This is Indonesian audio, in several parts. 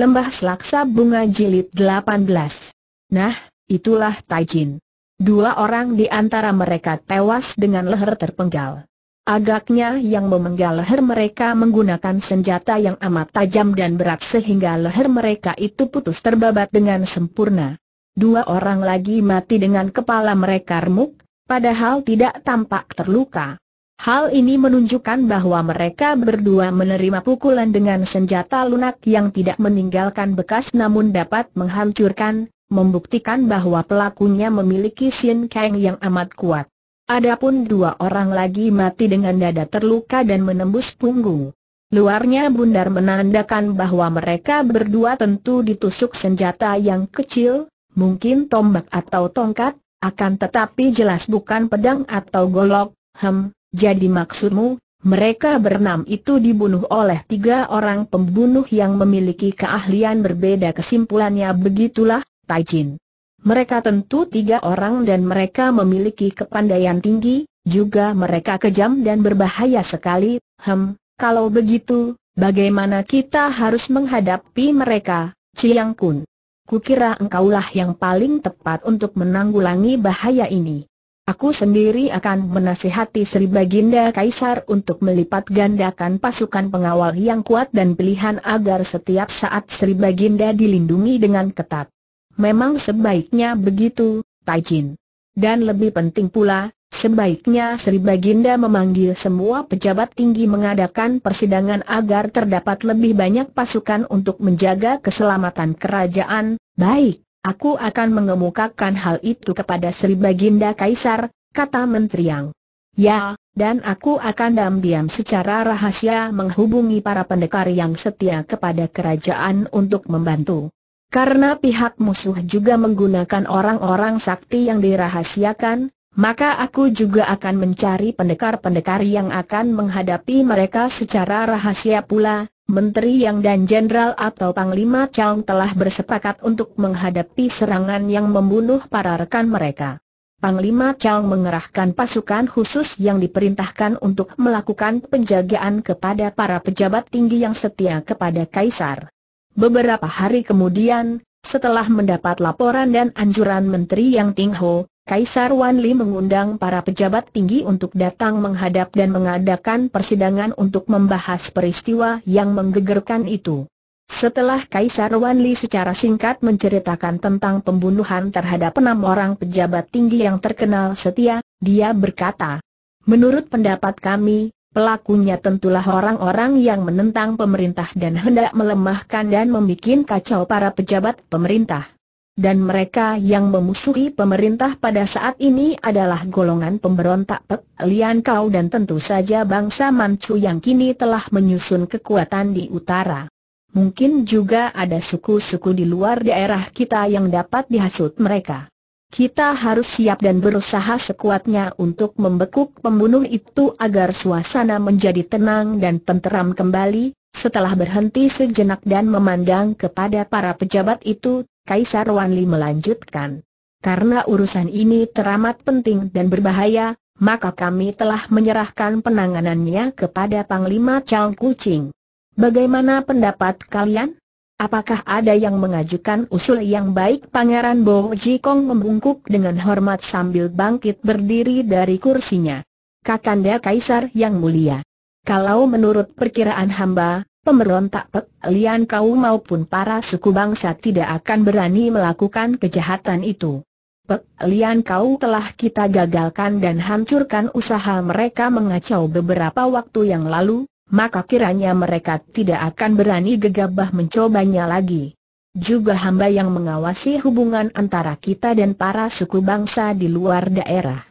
Lembah Selaksa Bunga Jilid 18 Nah, itulah Taijin. Dua orang di antara mereka tewas dengan leher terpenggal. Agaknya yang memenggal leher mereka menggunakan senjata yang amat tajam dan berat sehingga leher mereka itu putus terbabat dengan sempurna. Dua orang lagi mati dengan kepala mereka remuk, padahal tidak tampak terluka. Hal ini menunjukkan bahwa mereka berdua menerima pukulan dengan senjata lunak yang tidak meninggalkan bekas namun dapat menghancurkan, membuktikan bahwa pelakunya memiliki Sin Kang yang amat kuat. Adapun dua orang lagi mati dengan dada terluka dan menembus punggung. Luarnya bundar menandakan bahwa mereka berdua tentu ditusuk senjata yang kecil, mungkin tombak atau tongkat, akan tetapi jelas bukan pedang atau golok, hem, jadi maksudmu, mereka berenam itu dibunuh oleh tiga orang pembunuh yang memiliki keahlian berbeda kesimpulannya begitulah, Taijin. Mereka tentu tiga orang dan mereka memiliki kepandaian tinggi, juga mereka kejam dan berbahaya sekali, hem, kalau begitu, bagaimana kita harus menghadapi mereka, Ciyang Kun? Kukira engkaulah yang paling tepat untuk menanggulangi bahaya ini. Aku sendiri akan menasihati Sri Baginda Kaisar untuk melipat gandakan pasukan pengawal yang kuat dan pilihan agar setiap saat Sri Baginda dilindungi dengan ketat. Memang sebaiknya begitu, Taijin. Dan lebih penting pula, sebaiknya Sri Baginda memanggil semua pejabat tinggi mengadakan persidangan agar terdapat lebih banyak pasukan untuk menjaga keselamatan kerajaan, baik Aku akan mengemukakan hal itu kepada Sri Baginda Kaisar, kata Menteri Yang. Ya, dan aku akan diam-diam secara rahasia menghubungi para pendekar yang setia kepada kerajaan untuk membantu. Karena pihak musuh juga menggunakan orang-orang sakti yang dirahasiakan, maka aku juga akan mencari pendekar-pendekar yang akan menghadapi mereka secara rahasia pula, Menteri Yang dan Jenderal atau Panglima Chang telah bersepakat untuk menghadapi serangan yang membunuh para rekan mereka. Panglima Chang mengerahkan pasukan khusus yang diperintahkan untuk melakukan penjagaan kepada para pejabat tinggi yang setia kepada Kaisar. Beberapa hari kemudian, setelah mendapat laporan dan anjuran Menteri Yang Ting Ho, Kaisar Wanli mengundang para pejabat tinggi untuk datang menghadap dan mengadakan persidangan untuk membahas peristiwa yang menggegerkan itu. Setelah Kaisar Wanli secara singkat menceritakan tentang pembunuhan terhadap enam orang pejabat tinggi yang terkenal setia, dia berkata, Menurut pendapat kami, pelakunya tentulah orang-orang yang menentang pemerintah dan hendak melemahkan dan membuat kacau para pejabat pemerintah dan mereka yang memusuhi pemerintah pada saat ini adalah golongan pemberontak Pek Lian Kau dan tentu saja bangsa Manchu yang kini telah menyusun kekuatan di utara. Mungkin juga ada suku-suku di luar daerah kita yang dapat dihasut mereka. Kita harus siap dan berusaha sekuatnya untuk membekuk pembunuh itu agar suasana menjadi tenang dan tenteram kembali, setelah berhenti sejenak dan memandang kepada para pejabat itu, Kaisar Wanli melanjutkan. Karena urusan ini teramat penting dan berbahaya, maka kami telah menyerahkan penanganannya kepada Panglima Chao Kucing. Bagaimana pendapat kalian? Apakah ada yang mengajukan usul yang baik? Pangeran Bo Kong membungkuk dengan hormat sambil bangkit berdiri dari kursinya. Kakanda Kaisar yang mulia. Kalau menurut perkiraan hamba, Pemberontak Pek Lian kau maupun para suku bangsa tidak akan berani melakukan kejahatan itu. Pek Lian kau telah kita gagalkan dan hancurkan usaha mereka mengacau beberapa waktu yang lalu, maka kiranya mereka tidak akan berani gegabah mencobanya lagi. Juga hamba yang mengawasi hubungan antara kita dan para suku bangsa di luar daerah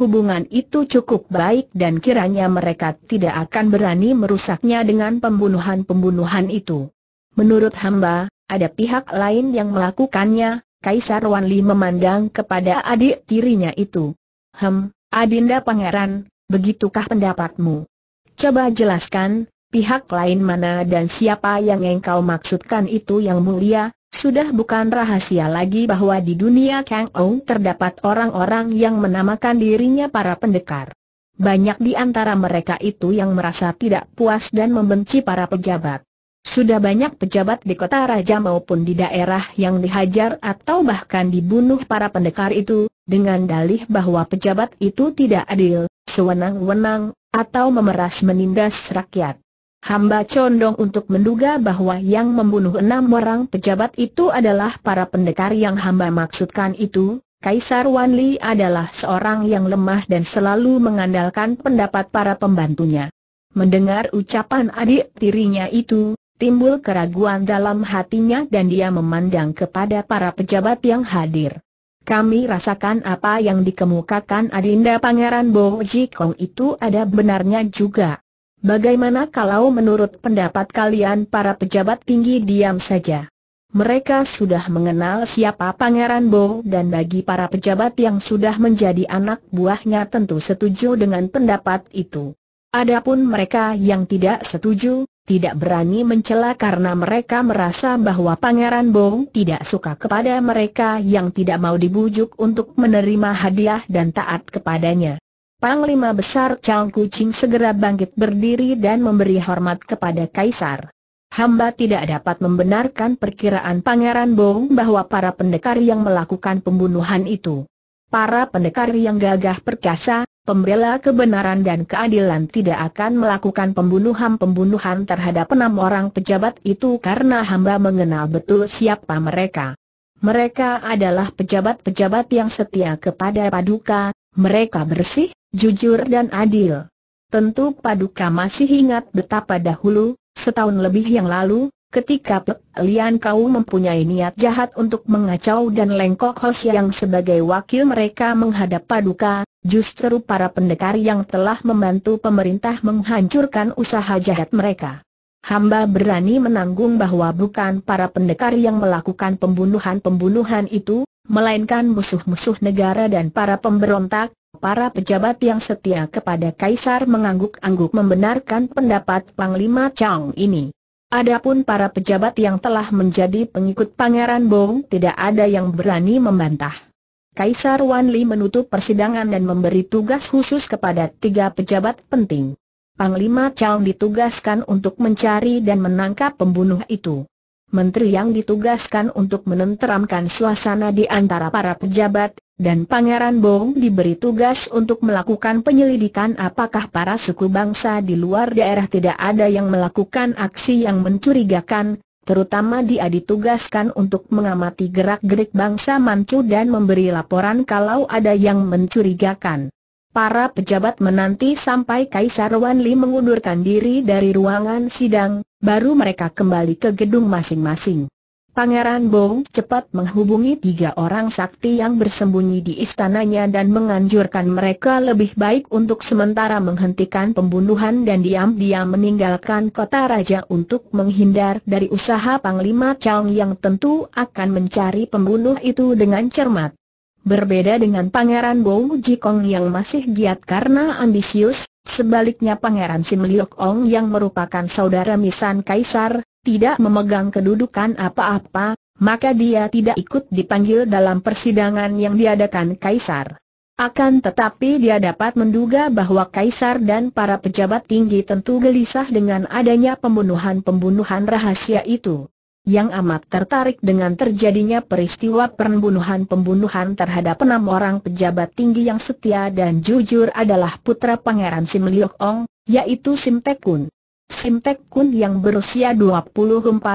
hubungan itu cukup baik dan kiranya mereka tidak akan berani merusaknya dengan pembunuhan-pembunuhan itu. Menurut hamba, ada pihak lain yang melakukannya, Kaisar Wanli memandang kepada adik tirinya itu. Hem, Adinda Pangeran, begitukah pendapatmu? Coba jelaskan, pihak lain mana dan siapa yang engkau maksudkan itu yang mulia, sudah bukan rahasia lagi bahwa di dunia Kang Ou terdapat orang-orang yang menamakan dirinya para pendekar. Banyak di antara mereka itu yang merasa tidak puas dan membenci para pejabat. Sudah banyak pejabat di kota raja maupun di daerah yang dihajar atau bahkan dibunuh para pendekar itu, dengan dalih bahwa pejabat itu tidak adil, sewenang-wenang, atau memeras menindas rakyat. Hamba condong untuk menduga bahwa yang membunuh enam orang pejabat itu adalah para pendekar yang hamba maksudkan itu. Kaisar Wanli adalah seorang yang lemah dan selalu mengandalkan pendapat para pembantunya. Mendengar ucapan adik tirinya itu, timbul keraguan dalam hatinya dan dia memandang kepada para pejabat yang hadir. Kami rasakan apa yang dikemukakan Adinda Pangeran Bo Kong itu ada benarnya juga. Bagaimana kalau menurut pendapat kalian para pejabat tinggi diam saja? Mereka sudah mengenal siapa Pangeran Bo dan bagi para pejabat yang sudah menjadi anak buahnya tentu setuju dengan pendapat itu. Adapun mereka yang tidak setuju, tidak berani mencela karena mereka merasa bahwa Pangeran Bo tidak suka kepada mereka yang tidak mau dibujuk untuk menerima hadiah dan taat kepadanya. Panglima Besar Chang Kucing segera bangkit berdiri dan memberi hormat kepada Kaisar. Hamba tidak dapat membenarkan perkiraan Pangeran Bong bahwa para pendekar yang melakukan pembunuhan itu. Para pendekar yang gagah perkasa, pembela kebenaran dan keadilan tidak akan melakukan pembunuhan-pembunuhan terhadap enam orang pejabat itu karena hamba mengenal betul siapa mereka. Mereka adalah pejabat-pejabat yang setia kepada Paduka, mereka bersih, jujur dan adil. Tentu Paduka masih ingat betapa dahulu, setahun lebih yang lalu, ketika Pek Lian Kau mempunyai niat jahat untuk mengacau dan lengkok Hos yang sebagai wakil mereka menghadap Paduka, justru para pendekar yang telah membantu pemerintah menghancurkan usaha jahat mereka. Hamba berani menanggung bahwa bukan para pendekar yang melakukan pembunuhan-pembunuhan itu, melainkan musuh-musuh negara dan para pemberontak, Para pejabat yang setia kepada Kaisar mengangguk-angguk membenarkan pendapat Panglima Chang ini. Adapun para pejabat yang telah menjadi pengikut Pangeran Bong tidak ada yang berani membantah. Kaisar Wanli menutup persidangan dan memberi tugas khusus kepada tiga pejabat penting. Panglima Chang ditugaskan untuk mencari dan menangkap pembunuh itu. Menteri yang ditugaskan untuk menenteramkan suasana di antara para pejabat dan Pangeran Bong diberi tugas untuk melakukan penyelidikan apakah para suku bangsa di luar daerah tidak ada yang melakukan aksi yang mencurigakan, terutama dia ditugaskan untuk mengamati gerak-gerik bangsa Manchu dan memberi laporan kalau ada yang mencurigakan. Para pejabat menanti sampai Kaisar Wan Li mengundurkan diri dari ruangan sidang, baru mereka kembali ke gedung masing-masing. Pangeran Bong cepat menghubungi tiga orang sakti yang bersembunyi di istananya dan menganjurkan mereka lebih baik untuk sementara menghentikan pembunuhan dan diam-diam meninggalkan kota raja untuk menghindar dari usaha Panglima Chong yang tentu akan mencari pembunuh itu dengan cermat. Berbeda dengan Pangeran Bong Jikong yang masih giat karena ambisius, sebaliknya Pangeran Sim Liok Ong yang merupakan saudara misan kaisar, tidak memegang kedudukan apa-apa, maka dia tidak ikut dipanggil dalam persidangan yang diadakan Kaisar. Akan tetapi dia dapat menduga bahwa Kaisar dan para pejabat tinggi tentu gelisah dengan adanya pembunuhan-pembunuhan rahasia itu. Yang amat tertarik dengan terjadinya peristiwa pembunuhan-pembunuhan terhadap enam orang pejabat tinggi yang setia dan jujur adalah putra Pangeran Sim Liok Ong, yaitu Sim Tekun. Simtek Kun yang berusia 24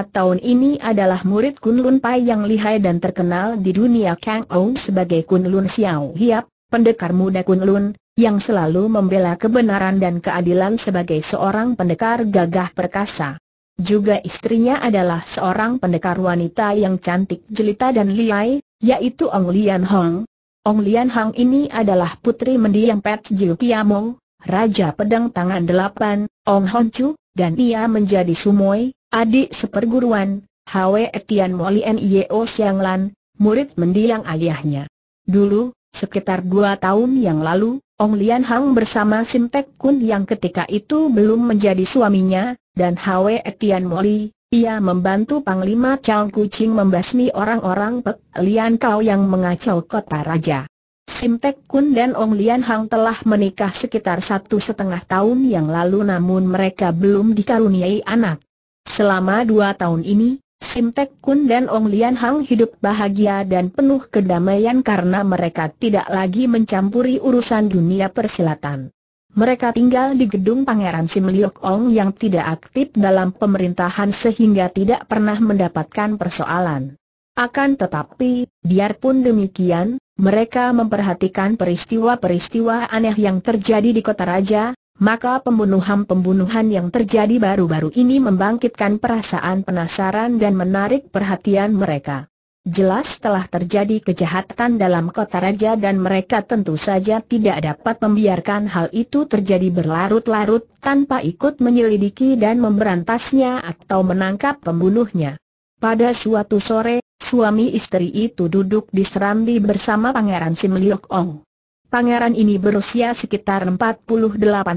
tahun ini adalah murid Kun Lun Pai yang lihai dan terkenal di dunia Kang Ou sebagai Kun Lun Xiao Hiap, pendekar muda Kun Lun, yang selalu membela kebenaran dan keadilan sebagai seorang pendekar gagah perkasa. Juga istrinya adalah seorang pendekar wanita yang cantik jelita dan lihai, yaitu Ong Lian Hong. Ong Lian Hong ini adalah putri mendiang Pet Jiu Kiamong, Raja Pedang Tangan Delapan, Ong Hon Chu, dan ia menjadi Sumoy, adik seperguruan, Hwe Etian Moli Yeo Siang Lan, murid mendiang ayahnya. Dulu, sekitar dua tahun yang lalu, Ong Lian Hang bersama Sim Tek Kun yang ketika itu belum menjadi suaminya, dan Hwe Etian Moli, ia membantu Panglima Chang Kucing membasmi orang-orang Pek Lian Kau yang mengacau kota raja. Sim Kun dan Ong Lian Hang telah menikah sekitar satu setengah tahun yang lalu namun mereka belum dikaruniai anak. Selama dua tahun ini, Sim Kun dan Ong Lian Hang hidup bahagia dan penuh kedamaian karena mereka tidak lagi mencampuri urusan dunia persilatan. Mereka tinggal di gedung Pangeran Sim Liok Ong yang tidak aktif dalam pemerintahan sehingga tidak pernah mendapatkan persoalan. Akan tetapi, biarpun demikian, mereka memperhatikan peristiwa-peristiwa aneh yang terjadi di kota raja, maka pembunuhan-pembunuhan yang terjadi baru-baru ini membangkitkan perasaan penasaran dan menarik perhatian mereka. Jelas telah terjadi kejahatan dalam kota raja dan mereka tentu saja tidak dapat membiarkan hal itu terjadi berlarut-larut tanpa ikut menyelidiki dan memberantasnya atau menangkap pembunuhnya. Pada suatu sore, Suami istri itu duduk di serambi bersama Pangeran Sim Liok Ong. Pangeran ini berusia sekitar 48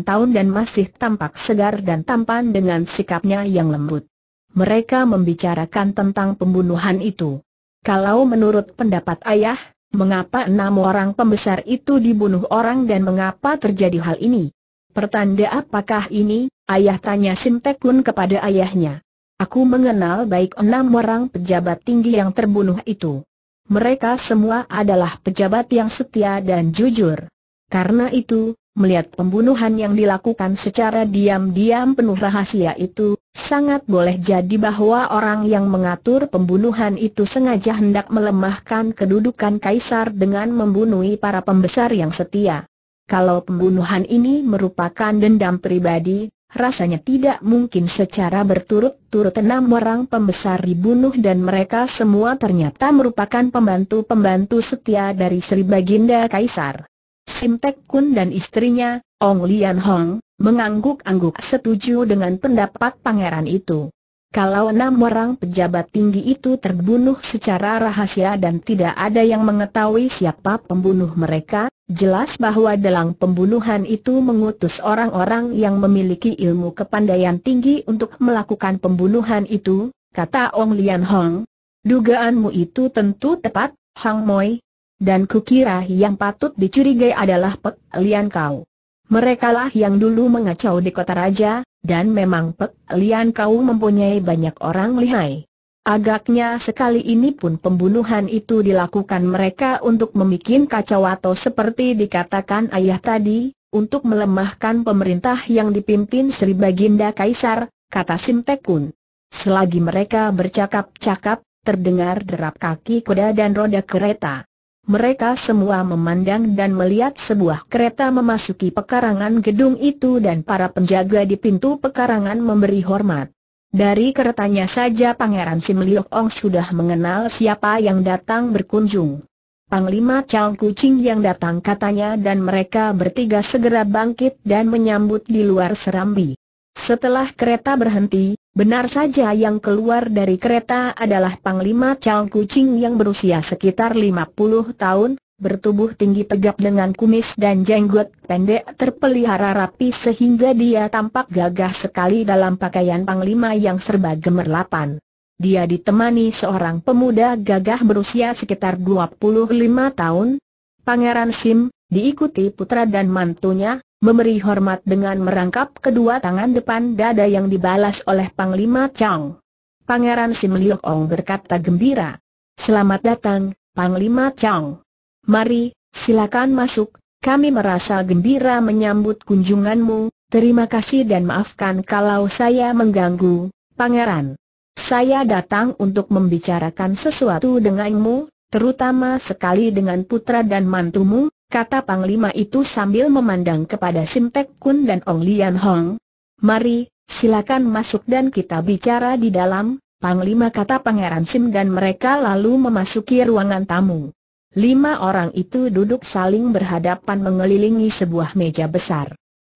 tahun dan masih tampak segar dan tampan dengan sikapnya yang lembut. Mereka membicarakan tentang pembunuhan itu. Kalau menurut pendapat ayah, mengapa enam orang pembesar itu dibunuh orang dan mengapa terjadi hal ini? Pertanda apakah ini, ayah tanya Sim Tekun kepada ayahnya. Aku mengenal baik enam orang pejabat tinggi yang terbunuh itu. Mereka semua adalah pejabat yang setia dan jujur. Karena itu, melihat pembunuhan yang dilakukan secara diam-diam penuh rahasia itu, sangat boleh jadi bahwa orang yang mengatur pembunuhan itu sengaja hendak melemahkan kedudukan kaisar dengan membunuh para pembesar yang setia. Kalau pembunuhan ini merupakan dendam pribadi, rasanya tidak mungkin secara berturut-turut enam orang pembesar dibunuh dan mereka semua ternyata merupakan pembantu-pembantu setia dari Sri Baginda Kaisar. Sim Kun dan istrinya, Ong Lian Hong, mengangguk-angguk setuju dengan pendapat pangeran itu. Kalau enam orang pejabat tinggi itu terbunuh secara rahasia dan tidak ada yang mengetahui siapa pembunuh mereka, jelas bahwa dalam pembunuhan itu mengutus orang-orang yang memiliki ilmu kepandaian tinggi untuk melakukan pembunuhan itu, kata Ong Lian Hong. Dugaanmu itu tentu tepat, Hang Moi. Dan kukira yang patut dicurigai adalah Pek Lian Kau. Merekalah yang dulu mengacau di kota raja, dan memang Pek Lian kau mempunyai banyak orang lihai. Agaknya sekali ini pun pembunuhan itu dilakukan mereka untuk memikin kacau atau seperti dikatakan ayah tadi, untuk melemahkan pemerintah yang dipimpin Sri Baginda Kaisar, kata Simpekun. Selagi mereka bercakap-cakap, terdengar derap kaki kuda dan roda kereta mereka semua memandang dan melihat sebuah kereta memasuki pekarangan gedung itu dan para penjaga di pintu pekarangan memberi hormat. Dari keretanya saja Pangeran Sim Ong sudah mengenal siapa yang datang berkunjung. Panglima Chow Kucing yang datang katanya dan mereka bertiga segera bangkit dan menyambut di luar serambi. Setelah kereta berhenti, Benar saja yang keluar dari kereta adalah Panglima Chow Kucing yang berusia sekitar 50 tahun, bertubuh tinggi tegap dengan kumis dan jenggot pendek terpelihara rapi sehingga dia tampak gagah sekali dalam pakaian Panglima yang serba gemerlapan. Dia ditemani seorang pemuda gagah berusia sekitar 25 tahun, Pangeran Sim, diikuti putra dan mantunya, memberi hormat dengan merangkap kedua tangan depan dada yang dibalas oleh Panglima Chang. Pangeran Sim Liok Ong berkata gembira. Selamat datang, Panglima Chang. Mari, silakan masuk, kami merasa gembira menyambut kunjunganmu, terima kasih dan maafkan kalau saya mengganggu, Pangeran. Saya datang untuk membicarakan sesuatu denganmu, terutama sekali dengan putra dan mantumu, kata Panglima itu sambil memandang kepada Sim Pek Kun dan Ong Lian Hong. Mari, silakan masuk dan kita bicara di dalam, Panglima kata Pangeran Sim dan mereka lalu memasuki ruangan tamu. Lima orang itu duduk saling berhadapan mengelilingi sebuah meja besar.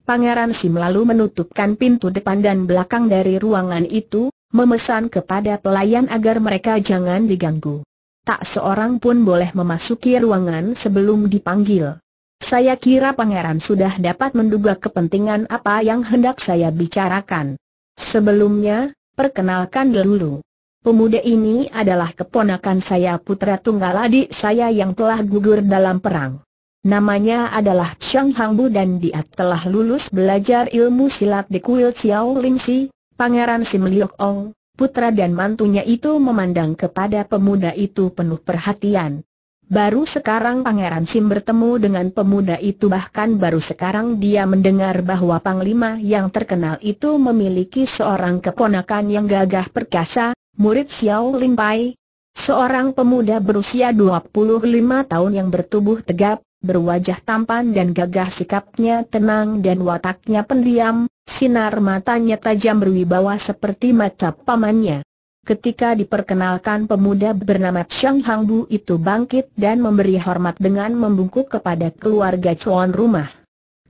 Pangeran Sim lalu menutupkan pintu depan dan belakang dari ruangan itu, memesan kepada pelayan agar mereka jangan diganggu tak seorang pun boleh memasuki ruangan sebelum dipanggil. Saya kira pangeran sudah dapat menduga kepentingan apa yang hendak saya bicarakan. Sebelumnya, perkenalkan dulu. Pemuda ini adalah keponakan saya putra tunggal adik saya yang telah gugur dalam perang. Namanya adalah Chang Hangbu dan dia telah lulus belajar ilmu silat di kuil Xiao Lingxi, Pangeran Sim Liok Ong, putra dan mantunya itu memandang kepada pemuda itu penuh perhatian. Baru sekarang Pangeran Sim bertemu dengan pemuda itu bahkan baru sekarang dia mendengar bahwa Panglima yang terkenal itu memiliki seorang keponakan yang gagah perkasa, murid Xiao Lin Pai. Seorang pemuda berusia 25 tahun yang bertubuh tegap, berwajah tampan dan gagah sikapnya tenang dan wataknya pendiam, Sinar matanya tajam berwibawa seperti mata pamannya. Ketika diperkenalkan pemuda bernama Chang Hang Bu itu bangkit dan memberi hormat dengan membungkuk kepada keluarga Cuan rumah.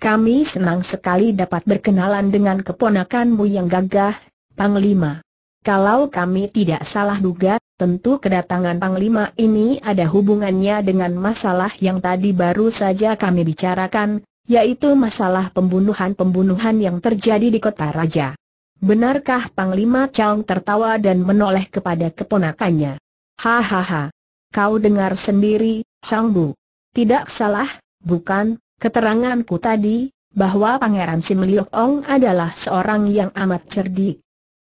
Kami senang sekali dapat berkenalan dengan keponakanmu yang gagah, Panglima. Kalau kami tidak salah duga, tentu kedatangan Panglima ini ada hubungannya dengan masalah yang tadi baru saja kami bicarakan, yaitu masalah pembunuhan-pembunuhan yang terjadi di kota raja. Benarkah Panglima Chang tertawa dan menoleh kepada keponakannya? Hahaha. Kau dengar sendiri, Hang Bu. Tidak salah, bukan, keteranganku tadi, bahwa Pangeran Sim Liok Ong adalah seorang yang amat cerdik.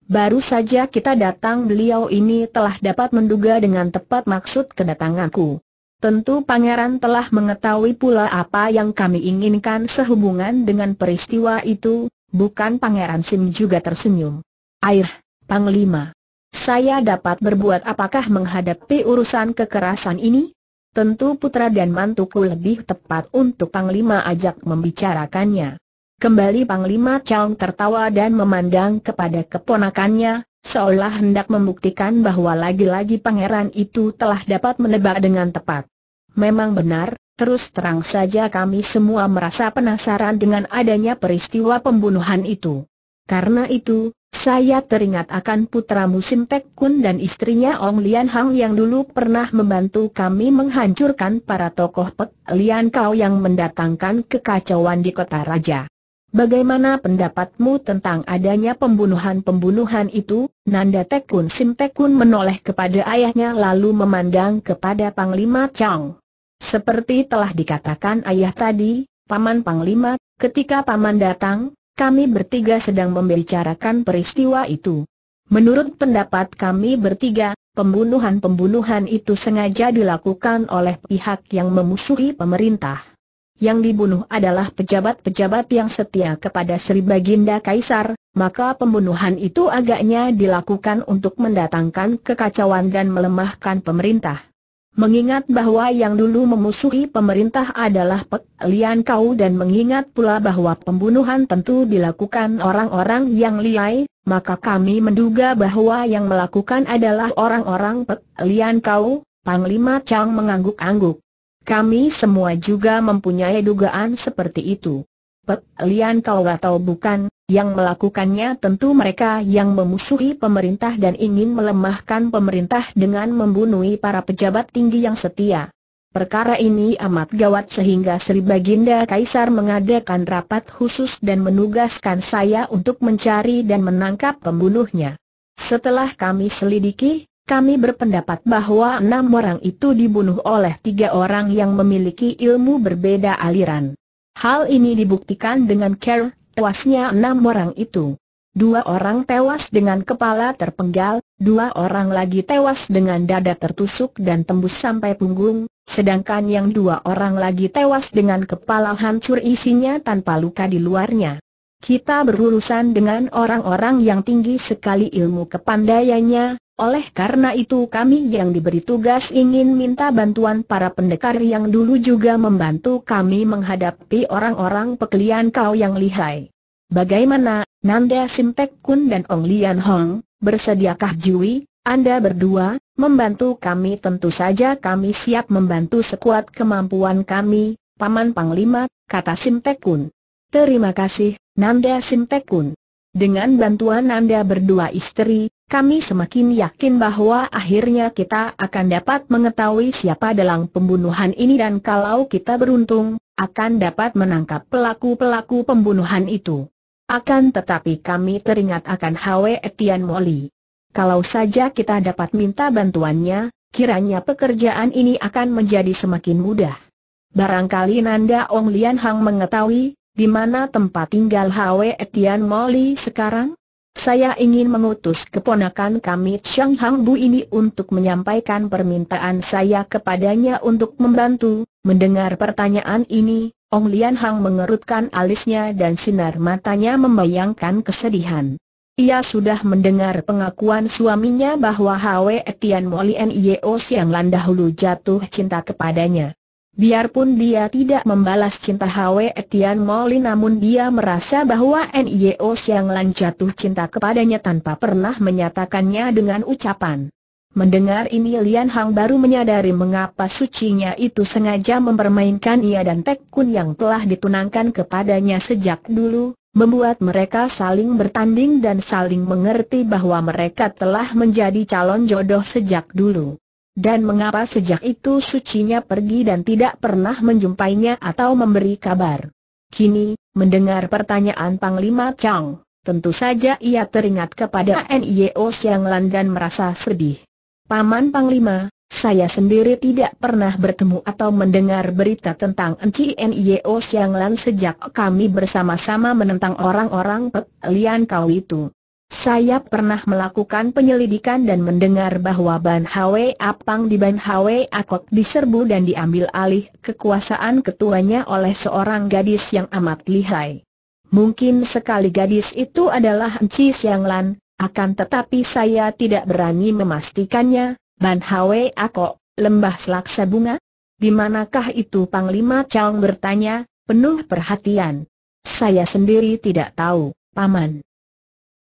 Baru saja kita datang beliau ini telah dapat menduga dengan tepat maksud kedatanganku. Tentu pangeran telah mengetahui pula apa yang kami inginkan sehubungan dengan peristiwa itu, bukan pangeran Sim juga tersenyum. Air, Panglima. Saya dapat berbuat apakah menghadapi urusan kekerasan ini? Tentu putra dan mantuku lebih tepat untuk Panglima ajak membicarakannya. Kembali Panglima Chong tertawa dan memandang kepada keponakannya, seolah hendak membuktikan bahwa lagi-lagi pangeran itu telah dapat menebak dengan tepat. Memang benar, terus terang saja kami semua merasa penasaran dengan adanya peristiwa pembunuhan itu. Karena itu, saya teringat akan putra musim Pek Kun dan istrinya Ong Lian Hang yang dulu pernah membantu kami menghancurkan para tokoh Pek Lian Kau yang mendatangkan kekacauan di kota raja. Bagaimana pendapatmu tentang adanya pembunuhan-pembunuhan itu? Nanda Tekun Sim Tekun menoleh kepada ayahnya lalu memandang kepada Panglima Chang. Seperti telah dikatakan ayah tadi, Paman Panglima, ketika Paman datang, kami bertiga sedang membicarakan peristiwa itu. Menurut pendapat kami bertiga, pembunuhan-pembunuhan itu sengaja dilakukan oleh pihak yang memusuhi pemerintah. Yang dibunuh adalah pejabat-pejabat yang setia kepada Sri Baginda Kaisar, maka pembunuhan itu agaknya dilakukan untuk mendatangkan kekacauan dan melemahkan pemerintah. Mengingat bahwa yang dulu memusuhi pemerintah adalah Pek Lian Kau dan mengingat pula bahwa pembunuhan tentu dilakukan orang-orang yang liai, maka kami menduga bahwa yang melakukan adalah orang-orang Pek Lian Kau, Panglima Chang mengangguk-angguk. Kami semua juga mempunyai dugaan seperti itu. Pek Lian kau atau bukan, yang melakukannya tentu mereka yang memusuhi pemerintah dan ingin melemahkan pemerintah dengan membunuh para pejabat tinggi yang setia. Perkara ini amat gawat sehingga Sri Baginda Kaisar mengadakan rapat khusus dan menugaskan saya untuk mencari dan menangkap pembunuhnya. Setelah kami selidiki, kami berpendapat bahwa enam orang itu dibunuh oleh tiga orang yang memiliki ilmu berbeda aliran. Hal ini dibuktikan dengan care, tewasnya enam orang itu. Dua orang tewas dengan kepala terpenggal, dua orang lagi tewas dengan dada tertusuk dan tembus sampai punggung, sedangkan yang dua orang lagi tewas dengan kepala hancur isinya tanpa luka di luarnya. Kita berurusan dengan orang-orang yang tinggi sekali ilmu kepandaiannya, oleh karena itu kami yang diberi tugas ingin minta bantuan para pendekar yang dulu juga membantu kami menghadapi orang-orang pekelian kau yang lihai. Bagaimana, Nanda Simpek Kun dan Ong Lian Hong, bersediakah Jui, Anda berdua, membantu kami tentu saja kami siap membantu sekuat kemampuan kami, Paman Panglima, kata Simpek Kun. Terima kasih, Nanda Simpek Kun. Dengan bantuan Anda berdua istri, kami semakin yakin bahwa akhirnya kita akan dapat mengetahui siapa dalang pembunuhan ini dan kalau kita beruntung, akan dapat menangkap pelaku-pelaku pembunuhan itu. Akan tetapi kami teringat akan Hwe Etian Moli. Kalau saja kita dapat minta bantuannya, kiranya pekerjaan ini akan menjadi semakin mudah. Barangkali Nanda Ong Lian Hang mengetahui, di mana tempat tinggal Hwe Etian Moli sekarang? Saya ingin mengutus keponakan kami Chang Hang Bu ini untuk menyampaikan permintaan saya kepadanya untuk membantu. Mendengar pertanyaan ini, Ong Lian Hang mengerutkan alisnya dan sinar matanya membayangkan kesedihan. Ia sudah mendengar pengakuan suaminya bahwa Hwe Etian Molien Yeo Siang Lan dahulu jatuh cinta kepadanya. Biarpun dia tidak membalas cinta Hwe Etian Moli namun dia merasa bahwa Nio Siang Lan jatuh cinta kepadanya tanpa pernah menyatakannya dengan ucapan. Mendengar ini Lian Hang baru menyadari mengapa sucinya itu sengaja mempermainkan ia dan Tek Kun yang telah ditunangkan kepadanya sejak dulu, membuat mereka saling bertanding dan saling mengerti bahwa mereka telah menjadi calon jodoh sejak dulu. Dan mengapa sejak itu sucinya pergi dan tidak pernah menjumpainya atau memberi kabar? Kini, mendengar pertanyaan Panglima Chang, tentu saja ia teringat kepada NIO Siang Lan dan merasa sedih. Paman Panglima, saya sendiri tidak pernah bertemu atau mendengar berita tentang Enci NIO Siang Lan sejak kami bersama-sama menentang orang-orang Pek Kau itu. Saya pernah melakukan penyelidikan dan mendengar bahwa Ban Hwe Apang di Ban Hwe Akok diserbu dan diambil alih kekuasaan ketuanya oleh seorang gadis yang amat lihai. Mungkin sekali gadis itu adalah Enci Siang Lan, akan tetapi saya tidak berani memastikannya. Ban Hwe Akok, lembah selaksa bunga? Di manakah itu Panglima Chong bertanya, penuh perhatian. Saya sendiri tidak tahu, Paman.